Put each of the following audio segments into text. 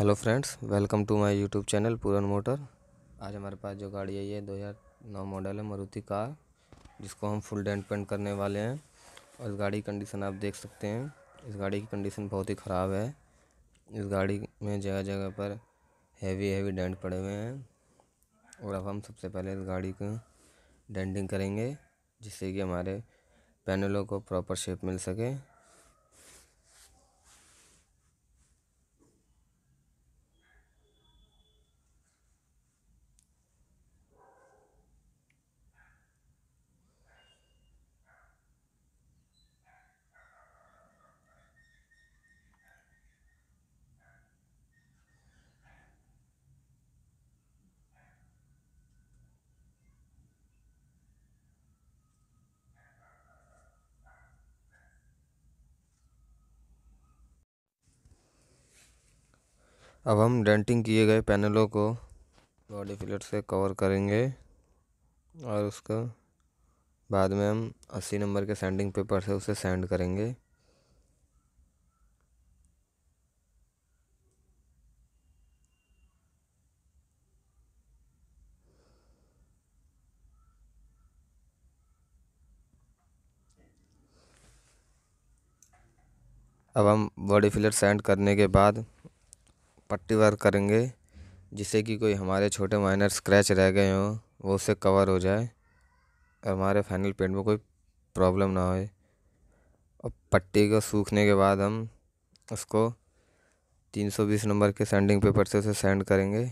hello friends welcome to my YouTube channel Puran Motor आज हमारे पास जो गाड़ी है ये 2009 मॉडल है मारुति कार जिसको हम फुल डेंट पेंट करने वाले हैं और इस गाड़ी की कंडीशन आप देख सकते हैं इस गाड़ी की कंडीशन बहुत ही ख़राब है इस गाड़ी में जगह जगह पर हैवी हैवी डेंट पड़े हुए हैं और अब हम सबसे पहले इस गाड़ी को डेंटिंग करेंगे जिससे कि हमारे पैनलों को प्रॉपर शेप मिल सके अब हम डेंटिंग किए गए पैनलों को बॉडी फिलर से कवर करेंगे और उसका बाद में हम 80 नंबर के सैंडिंग पेपर से उसे सैंड करेंगे अब हम बॉडी फिलर सेंड करने के बाद पट्टी वर्क करेंगे जिससे कि कोई हमारे छोटे माइनर स्क्रैच रह गए हों वो उससे कवर हो जाए और हमारे फाइनल पेंट में कोई प्रॉब्लम ना होए और पट्टी को सूखने के बाद हम उसको 320 नंबर के सैंडिंग पेपर से उसे सेंड करेंगे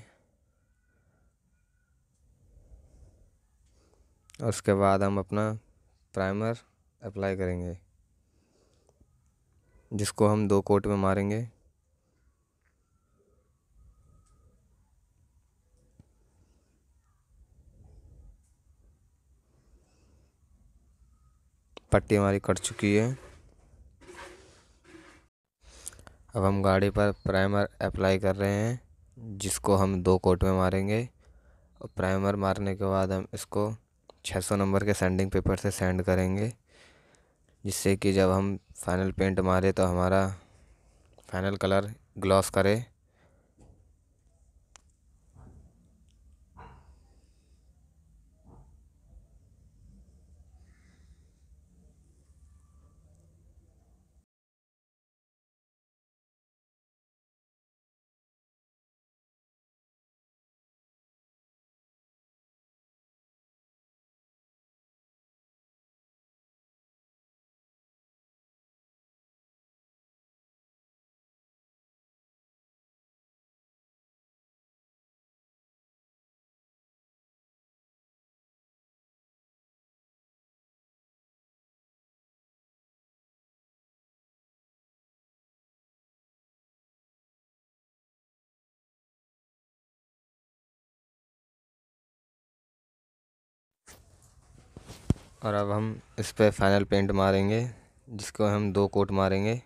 और उसके बाद हम अपना प्राइमर अप्लाई करेंगे जिसको हम दो कोट में मारेंगे पट्टी हमारी कट चुकी है अब हम गाड़ी पर प्राइमर अप्लाई कर रहे हैं जिसको हम दो कोट में मारेंगे और प्राइमर मारने के बाद हम इसको 600 नंबर के सैंडिंग पेपर से सेंड करेंगे जिससे कि जब हम फाइनल पेंट मारे तो हमारा फाइनल कलर ग्लॉस करे और अब हम इस पर फाइनल पेंट मारेंगे जिसको हम दो कोट मारेंगे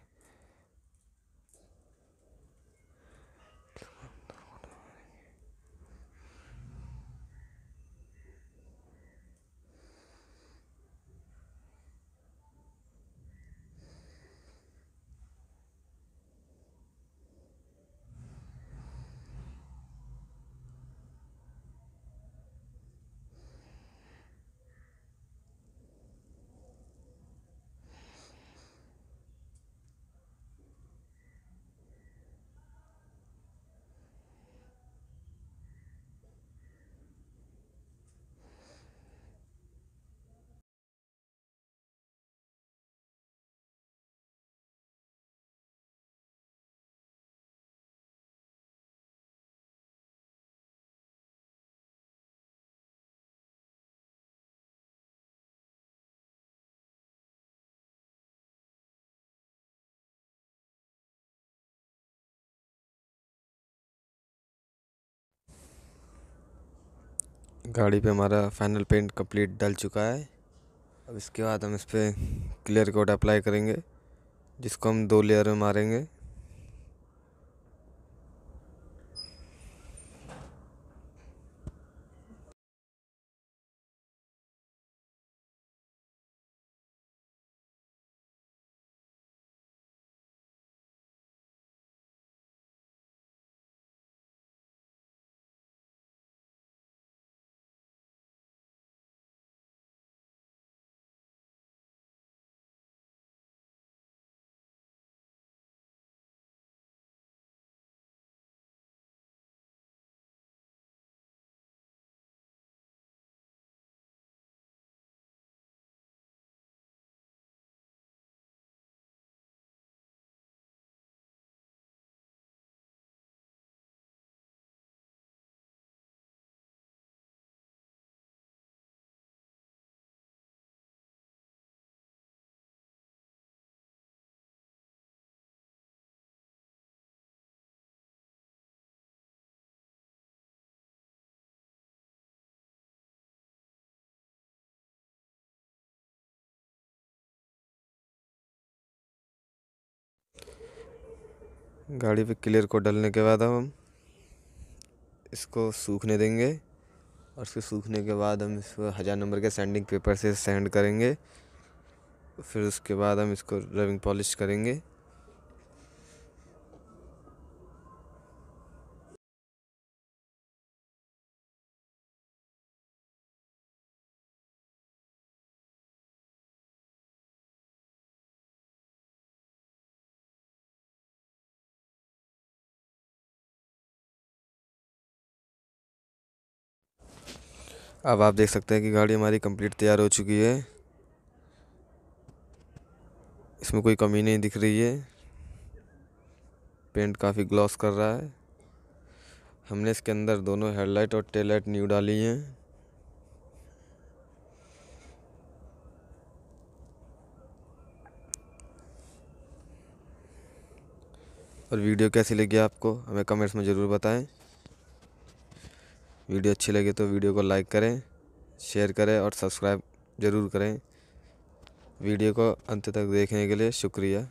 गाड़ी पे हमारा फाइनल पेंट कंप्लीट डल चुका है अब इसके बाद हम इस पर क्लियर कोट अप्लाई करेंगे जिसको हम दो लेयर में मारेंगे गाड़ी पे क्लियर को डलने के बाद हम इसको सूखने देंगे और उसके सूखने के बाद हम इसको हज़ार नंबर के सैंडिंग पेपर से सैंड करेंगे फिर उसके बाद हम इसको रविंग पॉलिश करेंगे अब आप देख सकते हैं कि गाड़ी हमारी कंप्लीट तैयार हो चुकी है इसमें कोई कमी नहीं दिख रही है पेंट काफ़ी ग्लॉस कर रहा है हमने इसके अंदर दोनों हेडलाइट और टेल लाइट न्यू डाली हैं और वीडियो कैसी लगी आपको हमें कमेंट्स में ज़रूर बताएं वीडियो अच्छी लगे तो वीडियो को लाइक करें शेयर करें और सब्सक्राइब ज़रूर करें वीडियो को अंत तक देखने के लिए शुक्रिया